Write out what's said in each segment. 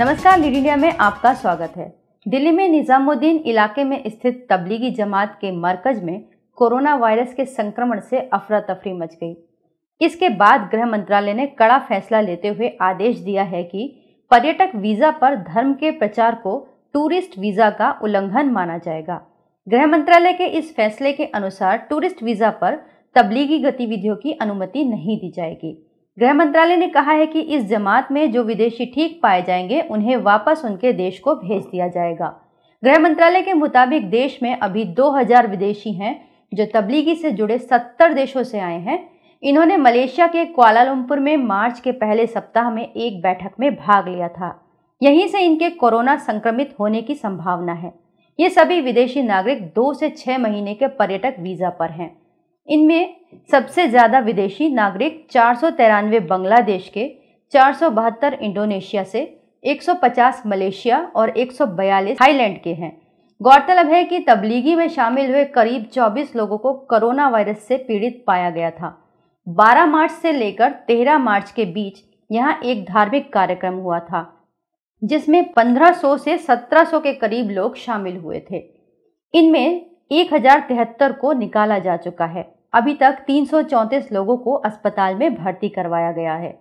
नमस्कार lead India में आपका स्वागत है दिल्ली में निज़ामुद्दीन इलाके में स्थित तबलीगी जमात के मरकज में कोरोना वायरस के संक्रमण से अफरा तफरी मच गई इसके बाद गृह मंत्रालय ने कड़ा फैसला लेते हुए आदेश दिया है कि पर्यटक वीज़ा पर धर्म के प्रचार को टूरिस्ट वीज़ा का उल्लंघन माना जाएगा गृह मंत्रालय के इस फैसले के अनुसार टूरिस्ट वीज़ा पर तबलीगी गतिविधियों की अनुमति नहीं दी जाएगी गृह मंत्रालय ने कहा है कि इस जमात में जो विदेशी ठीक पाए जाएंगे उन्हें वापस उनके देश को भेज दिया जाएगा गृह मंत्रालय के मुताबिक देश में अभी 2000 विदेशी हैं जो तबलीगी से जुड़े 70 देशों से आए हैं इन्होंने मलेशिया के क्वालालंपुर में मार्च के पहले सप्ताह में एक बैठक में भाग लिया था यहीं से इनके कोरोना संक्रमित होने की संभावना है ये सभी विदेशी नागरिक दो से छः महीने के पर्यटक वीज़ा पर हैं इनमें सबसे ज़्यादा विदेशी नागरिक चार बांग्लादेश के चार इंडोनेशिया से 150 मलेशिया और 142 थाईलैंड के हैं गौरतलब है कि तबलीगी में शामिल हुए करीब 24 लोगों को कोरोना वायरस से पीड़ित पाया गया था 12 मार्च से लेकर 13 मार्च के बीच यहां एक धार्मिक कार्यक्रम हुआ था जिसमें 1500 से 1700 के करीब लोग शामिल हुए थे इनमें एक को निकाला जा चुका है अभी तक तीन लोगों को अस्पताल में भर्ती करवाया गया है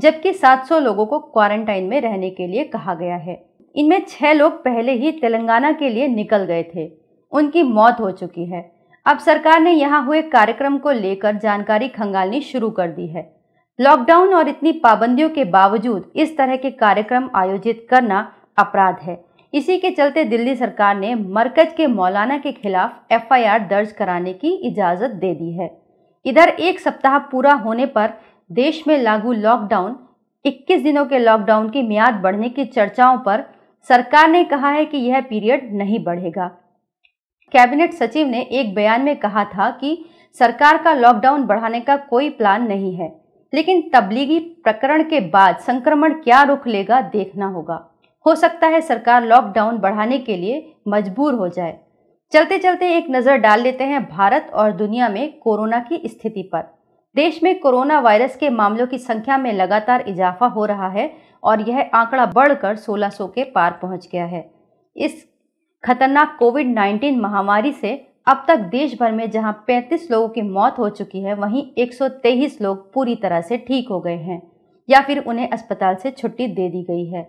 जबकि 700 लोगों को क्वारंटाइन में रहने के लिए कहा गया है इनमें छह लोग पहले ही तेलंगाना के लिए निकल गए थे उनकी मौत हो चुकी है अब सरकार ने यहाँ हुए कार्यक्रम को लेकर जानकारी खंगालनी शुरू कर दी है लॉकडाउन और इतनी पाबंदियों के बावजूद इस तरह के कार्यक्रम आयोजित करना अपराध है इसी के चलते दिल्ली सरकार ने मरकज के मौलाना के खिलाफ एफआईआर दर्ज कराने की इजाज़त दे दी है इधर एक सप्ताह पूरा होने पर देश में लागू लॉकडाउन 21 दिनों के लॉकडाउन की मियाद बढ़ने की चर्चाओं पर सरकार ने कहा है कि यह पीरियड नहीं बढ़ेगा कैबिनेट सचिव ने एक बयान में कहा था कि सरकार का लॉकडाउन बढ़ाने का कोई प्लान नहीं है लेकिन तबलीगी प्रकरण के बाद संक्रमण क्या रुख लेगा देखना होगा हो सकता है सरकार लॉकडाउन बढ़ाने के लिए मजबूर हो जाए चलते चलते एक नज़र डाल लेते हैं भारत और दुनिया में कोरोना की स्थिति पर देश में कोरोना वायरस के मामलों की संख्या में लगातार इजाफा हो रहा है और यह आंकड़ा बढ़कर 1600 के पार पहुंच गया है इस खतरनाक कोविड 19 महामारी से अब तक देश भर में जहां 35 लोगों की मौत हो चुकी है वहीं 123 लोग पूरी तरह से ठीक हो गए हैं या फिर उन्हें अस्पताल से छुट्टी दे दी गई है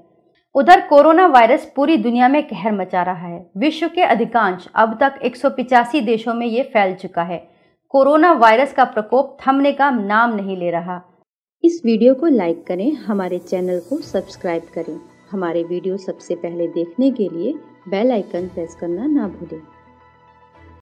उधर कोरोना वायरस पूरी दुनिया में कहर मचा रहा है विश्व के अधिकांश अब तक एक देशों में ये फैल चुका है कोरोना वायरस का प्रकोप थमने का नाम नहीं ले रहा इस वीडियो को लाइक करें हमारे चैनल को सब्सक्राइब करें हमारे वीडियो सबसे पहले देखने के लिए बेल आइकन प्रेस करना ना भूलें